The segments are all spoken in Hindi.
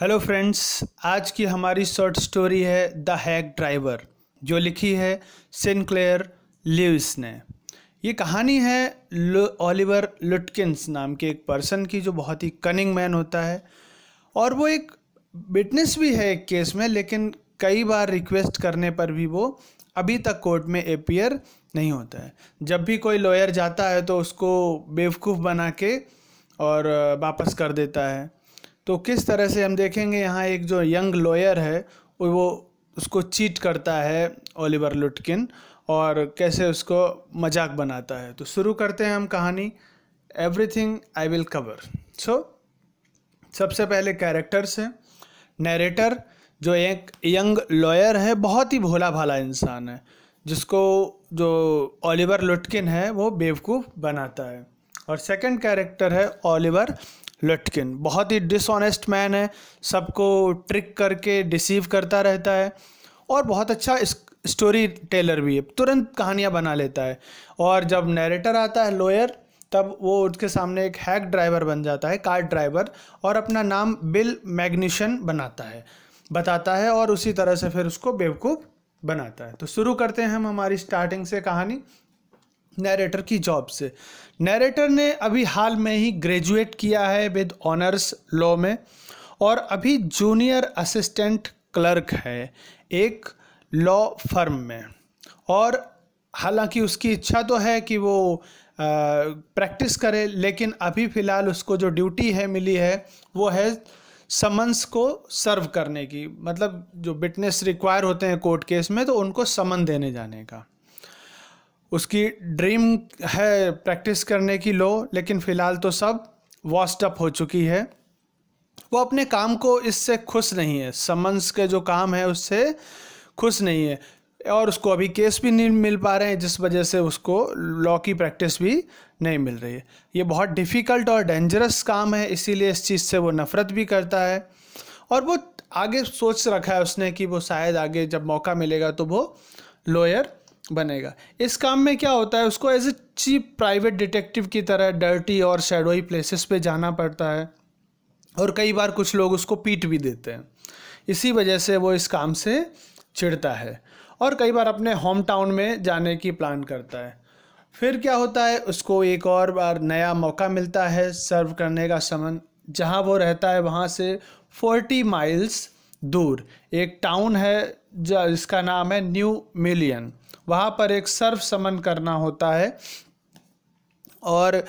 हेलो फ्रेंड्स आज की हमारी शॉर्ट स्टोरी है द हैक ड्राइवर जो लिखी है सिनक्लेयर लिविस ने ये कहानी है ओलिवर लुटकिंस नाम के एक पर्सन की जो बहुत ही कनिंग मैन होता है और वो एक विटनेस भी है एक केस में लेकिन कई बार रिक्वेस्ट करने पर भी वो अभी तक कोर्ट में अपियर नहीं होता है जब भी कोई लॉयर जाता है तो उसको बेवकूफ़ बना के और वापस कर देता है तो किस तरह से हम देखेंगे यहाँ एक जो यंग लॉयर है वो उसको चीट करता है ओलिवर लुटकिन और कैसे उसको मजाक बनाता है तो शुरू करते हैं हम कहानी everything I will cover so सबसे पहले कैरेक्टर्स हैं नरेटर जो एक यंग लॉयर है बहुत ही भोला भाला इंसान है जिसको जो ओलिवर लुटकिन है वो बेवकूफ़ बनाता है और सेकंड कैरेक्टर है ओलिवर लटकिन बहुत ही डिसऑनेस्ट मैन है सबको ट्रिक करके डिसीव करता रहता है और बहुत अच्छा स्टोरी टेलर भी है तुरंत कहानियाँ बना लेता है और जब नरेटर आता है लॉयर तब वो उसके सामने एक हैक ड्राइवर बन जाता है कार ड्राइवर और अपना नाम बिल मैग्निशन बनाता है बताता है और उसी तरह से फिर उसको बेवकूफ़ बनाता है तो शुरू करते हैं हम हमारी स्टार्टिंग से कहानी नरेटर की जॉब से नरेटर ने अभी हाल में ही ग्रेजुएट किया है विद ऑनर्स लॉ में और अभी जूनियर असिस्टेंट क्लर्क है एक लॉ फर्म में और हालांकि उसकी इच्छा तो है कि वो प्रैक्टिस करे लेकिन अभी फ़िलहाल उसको जो ड्यूटी है मिली है वो है समन्स को सर्व करने की मतलब जो विटनेस रिक्वायर होते हैं कोर्ट केस में तो उनको समन देने जाने का उसकी ड्रीम है प्रैक्टिस करने की लो लेकिन फ़िलहाल तो सब अप हो चुकी है वो अपने काम को इससे खुश नहीं है समन्स के जो काम है उससे खुश नहीं है और उसको अभी केस भी नहीं मिल पा रहे हैं जिस वजह से उसको लॉ की प्रैक्टिस भी नहीं मिल रही है ये बहुत डिफ़िकल्ट और डेंजरस काम है इसीलिए इस चीज़ से वो नफ़रत भी करता है और वो आगे सोच रखा है उसने कि वो शायद आगे जब मौका मिलेगा तो वो लॉयर बनेगा इस काम में क्या होता है उसको as a cheap private detective की तरह डर्टी और शेडोई प्लेसेस पे जाना पड़ता है और कई बार कुछ लोग उसको पीट भी देते हैं इसी वजह से वो इस काम से चिढ़ता है और कई बार अपने होम टाउन में जाने की प्लान करता है फिर क्या होता है उसको एक और बार नया मौका मिलता है सर्व करने का समन जहाँ वो रहता है वहाँ से फोर्टी माइल्स दूर एक टाउन है जिसका नाम है न्यू मिलियन वहाँ पर एक सर्व समन करना होता है और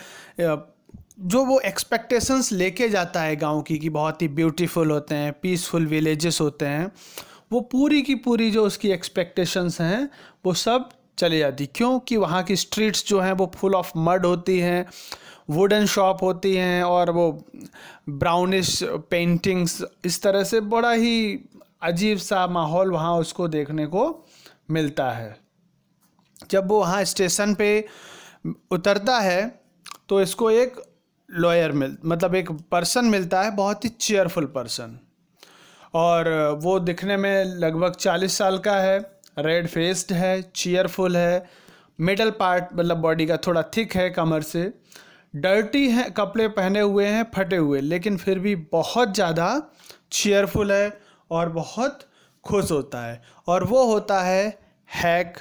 जो वो एक्सपेक्टेशंस लेके जाता है गांव की कि बहुत ही ब्यूटीफुल होते हैं पीसफुल विलेजेस होते हैं वो पूरी की पूरी जो उसकी एक्सपेक्टेशंस हैं वो सब चली जाती क्योंकि वहाँ की स्ट्रीट्स जो हैं वो फुल ऑफ मड होती हैं वुडन शॉप होती हैं और वो ब्राउनिश पेंटिंग्स इस तरह से बड़ा ही अजीब सा माहौल वहाँ उसको देखने को मिलता है जब वो वहाँ स्टेशन पे उतरता है तो इसको एक लॉयर मिल मतलब एक पर्सन मिलता है बहुत ही चेयरफुल पर्सन और वो दिखने में लगभग चालीस साल का है रेड फेस्ड है चेयरफुल है मिडल पार्ट मतलब बॉडी का थोड़ा थिक है कमर से डर्टी हैं कपड़े पहने हुए हैं फटे हुए लेकिन फिर भी बहुत ज़्यादा चेयरफुल है और बहुत खुश होता है और वो होता है हैक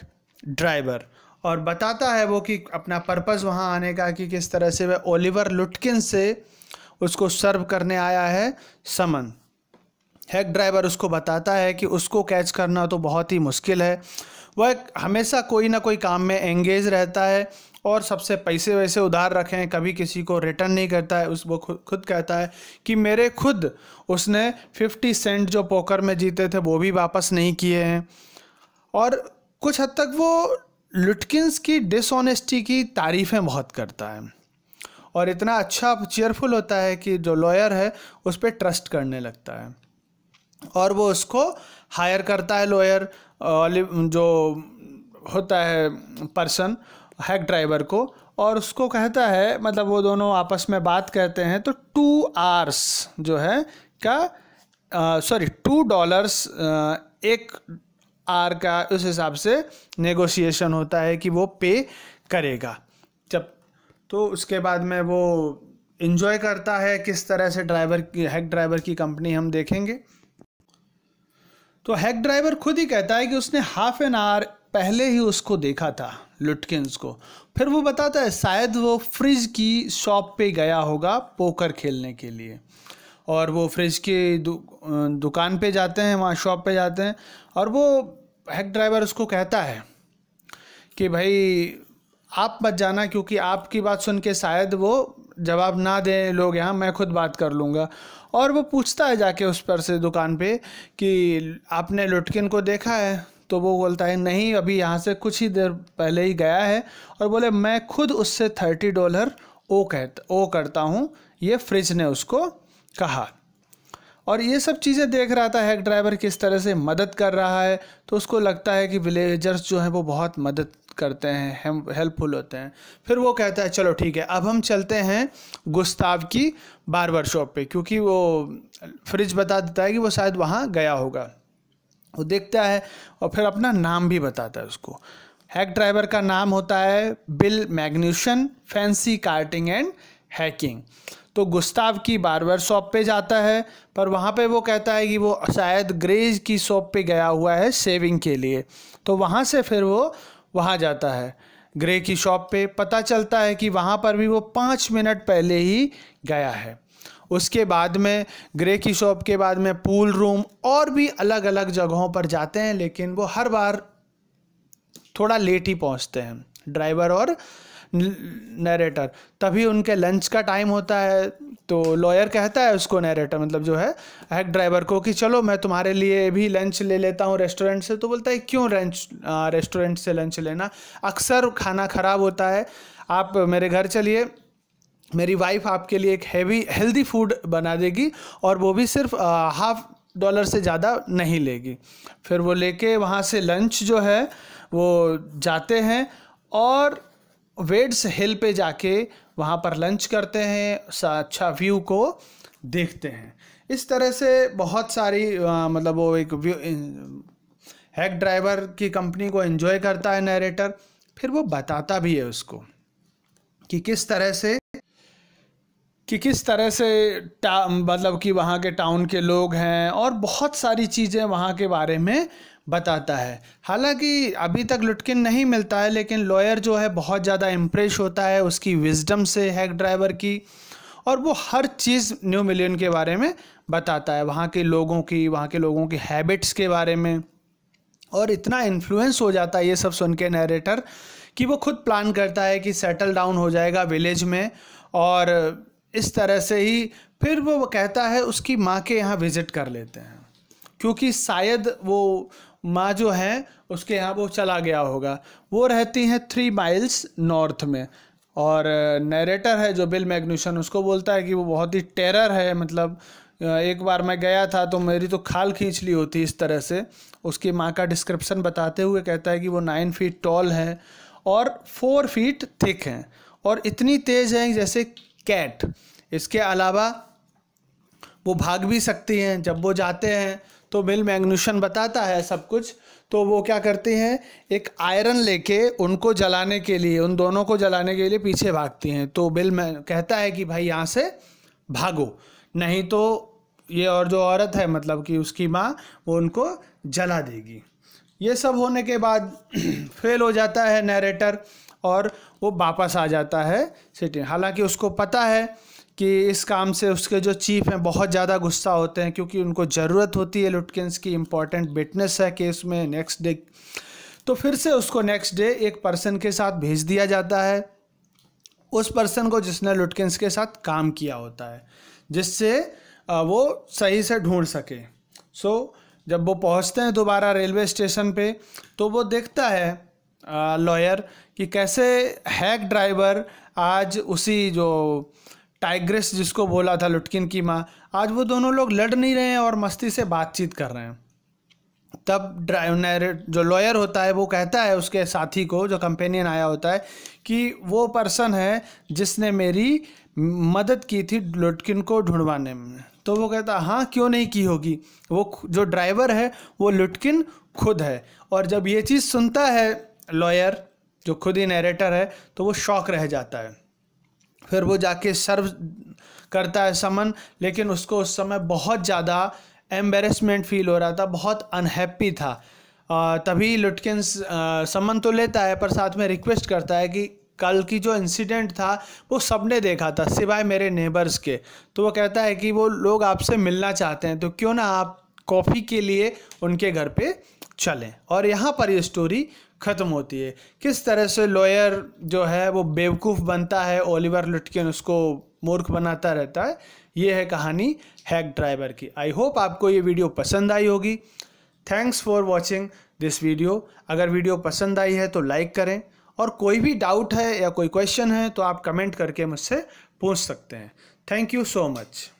ड्राइवर और बताता है वो कि अपना पर्पस वहाँ आने का कि किस तरह से वह ओलिवर लुटकिन से उसको सर्व करने आया है समन हैक ड्राइवर उसको बताता है कि उसको कैच करना तो बहुत ही मुश्किल है वह हमेशा कोई ना कोई काम में एंगेज रहता है और सबसे पैसे वैसे उधार रखे हैं कभी किसी को रिटर्न नहीं करता है उस वो खुद खुद कहता है कि मेरे खुद उसने फिफ्टी सेंट जो पोकर में जीते थे वो भी वापस नहीं किए हैं और कुछ हद तक वो लुटकिंस की डिसऑनेस्टी की तारीफ़ें बहुत करता है और इतना अच्छा चेयरफुल होता है कि जो लॉयर है उस पर ट्रस्ट करने लगता है और वो उसको हायर करता है लॉयर जो होता है पर्सन हैक ड्राइवर को और उसको कहता है मतलब वो दोनों आपस में बात करते हैं तो टू आर्स जो है का सॉरी टू डॉलर्स एक आर का उस हिसाब से नेगोशिएशन होता है कि वो पे करेगा जब तो उसके बाद में वो इन्जॉय करता है किस तरह से ड्राइवर की हैक ड्राइवर की कंपनी हम देखेंगे तो हैक ड्राइवर खुद ही कहता है कि उसने हाफ एन आवर पहले ही उसको देखा था लुटकिंस को फिर वो बताता है शायद वो फ्रिज की शॉप पे गया होगा पोकर खेलने के लिए और वो फ्रिज की दु, दुकान पे जाते हैं वहाँ शॉप पे जाते हैं और वो हैक ड्राइवर उसको कहता है कि भाई आप मत जाना क्योंकि आपकी बात सुन के शायद वो जवाब ना दें लोग यहाँ मैं खुद बात कर लूँगा और वो पूछता है जाके उस पर से दुकान पे कि आपने लुटकिन को देखा है तो वो बोलता है नहीं अभी यहाँ से कुछ ही देर पहले ही गया है और बोले मैं खुद उससे थर्टी डॉलर ओ कह ओ करता हूँ ये फ्रिज ने उसको कहा और ये सब चीज़ें देख रहा था हैक ड्राइवर किस तरह से मदद कर रहा है तो उसको लगता है कि विलेजर्स जो हैं वो बहुत मदद करते हैं हेल्पफुल होते हैं फिर वो कहता है चलो ठीक है अब हम चलते हैं गुस्ताव की बार शॉप पे क्योंकि वो फ्रिज बता देता है कि वो शायद वहाँ गया होगा वो देखता है और फिर अपना नाम भी बताता है उसको हैक ड्राइवर का नाम होता है Bill Magnuson fancy carting and hacking तो गुस्ताव की बारबर शॉप पे जाता है पर वहाँ पे वो कहता है कि वो शायद ग्रेज की शॉप पे गया हुआ है सेविंग के लिए तो वहाँ से फिर वो वहाँ जाता है ग्रे की शॉप पे पता चलता है कि वहाँ पर भी वो पाँच मिनट पहले ही गया है उसके बाद में ग्रे की शॉप के बाद में पूल रूम और भी अलग अलग जगहों पर जाते हैं लेकिन वो हर बार थोड़ा लेट ही पहुँचते हैं ड्राइवर और नरेटर तभी उनके लंच का टाइम होता है तो लॉयर कहता है उसको नरेटर मतलब जो है हैक ड्राइवर को कि चलो मैं तुम्हारे लिए भी लंच ले लेता हूँ रेस्टोरेंट से तो बोलता है क्यों लंच रेस्टोरेंट से लंच लेना अक्सर खाना ख़राब होता है आप मेरे घर चलिए मेरी वाइफ आपके लिए एक हैवी हेल्दी फूड बना देगी और वो भी सिर्फ हाफ डॉलर से ज़्यादा नहीं लेगी फिर वो लेके वहाँ से लंच जो है वो जाते हैं और वेड्स हिल पे जाके वहाँ पर लंच करते हैं अच्छा व्यू को देखते हैं इस तरह से बहुत सारी आ, मतलब वो एक व्यू हैक ड्राइवर की कंपनी को एंजॉय करता है नरेटर फिर वो बताता भी है उसको कि किस तरह से कि किस तरह से मतलब कि वहाँ के टाउन के लोग हैं और बहुत सारी चीज़ें वहाँ के बारे में बताता है हालांकि अभी तक लुटकिन नहीं मिलता है लेकिन लॉयर जो है बहुत ज़्यादा इम्प्रेस होता है उसकी विजडम से हैक ड्राइवर की और वो हर चीज़ न्यू मिलियन के बारे में बताता है वहाँ के लोगों की वहाँ के लोगों की हैबिट्स के बारे में और इतना इन्फ्लुएंस हो जाता है ये सब सुन के नरेटर कि वो खुद प्लान करता है कि सेटल डाउन हो जाएगा विलेज में और इस तरह से ही फिर वो कहता है उसकी माँ के यहाँ विज़िट कर लेते हैं क्योंकि शायद वो माँ जो है उसके यहाँ वो चला गया होगा वो रहती हैं थ्री माइल्स नॉर्थ में और नरेटर है जो बिल मैग्निशन उसको बोलता है कि वो बहुत ही टेरर है मतलब एक बार मैं गया था तो मेरी तो खाल खींच ली होती इस तरह से उसकी माँ का डिस्क्रिप्शन बताते हुए कहता है कि वो नाइन फीट टॉल है और फोर फीट थिक हैं और इतनी तेज़ हैं जैसे कैट इसके अलावा वो भाग भी सकती हैं जब वो जाते हैं तो बिल मैग्नूशन बताता है सब कुछ तो वो क्या करती हैं एक आयरन लेके उनको जलाने के लिए उन दोनों को जलाने के लिए पीछे भागती हैं तो बिल कहता है कि भाई यहाँ से भागो नहीं तो ये और जो औरत है मतलब कि उसकी माँ वो उनको जला देगी ये सब होने के बाद फेल हो जाता है नरेटर और वो वापस आ जाता है सिटी हालांकि उसको पता है कि इस काम से उसके जो चीफ हैं बहुत ज़्यादा गुस्सा होते हैं क्योंकि उनको ज़रूरत होती है लुटकिंस की इम्पॉर्टेंट बिटनेस है केस में नेक्स्ट डे तो फिर से उसको नेक्स्ट डे एक पर्सन के साथ भेज दिया जाता है उस पर्सन को जिसने लुटकिंस के साथ काम किया होता है जिससे वो सही से ढूंढ सके सो so, जब वो पहुंचते हैं दोबारा रेलवे स्टेशन पे तो वो देखता है लॉयर कि कैसे हैक ड्राइवर आज उसी जो टाइग्रेस जिसको बोला था लुटकिन की माँ आज वो दोनों लोग लड़ नहीं रहे हैं और मस्ती से बातचीत कर रहे हैं तब ड्राइव जो लॉयर होता है वो कहता है उसके साथी को जो कंपेनियन आया होता है कि वो पर्सन है जिसने मेरी मदद की थी लुटकिन को ढूंढवाने में तो वो कहता हाँ क्यों नहीं की होगी वो जो ड्राइवर है वो लुटकिन खुद है और जब ये चीज़ सुनता है लॉयर जो खुद ही नरेटर है तो वो शौक रह जाता है फिर वो जाके सर्व करता है समन लेकिन उसको उस समय बहुत ज़्यादा एम्बेरसमेंट फील हो रहा था बहुत अनहैप्पी था तभी लुटकिंस समन तो लेता है पर साथ में रिक्वेस्ट करता है कि कल की जो इंसिडेंट था वो सबने देखा था सिवाय मेरे नेबर्स के तो वो कहता है कि वो लोग आपसे मिलना चाहते हैं तो क्यों ना आप कॉफ़ी के लिए उनके घर पे चलें और यहाँ पर ये स्टोरी ख़त्म होती है किस तरह से लॉयर जो है वो बेवकूफ़ बनता है ओलिवर लुटकिन उसको मूर्ख बनाता रहता है ये है कहानी हैक ड्राइवर की आई होप आपको ये वीडियो पसंद आई होगी thanks for watching this video अगर वीडियो पसंद आई है तो लाइक करें और कोई भी डाउट है या कोई क्वेश्चन है तो आप कमेंट करके मुझसे पूछ सकते हैं थैंक यू सो मच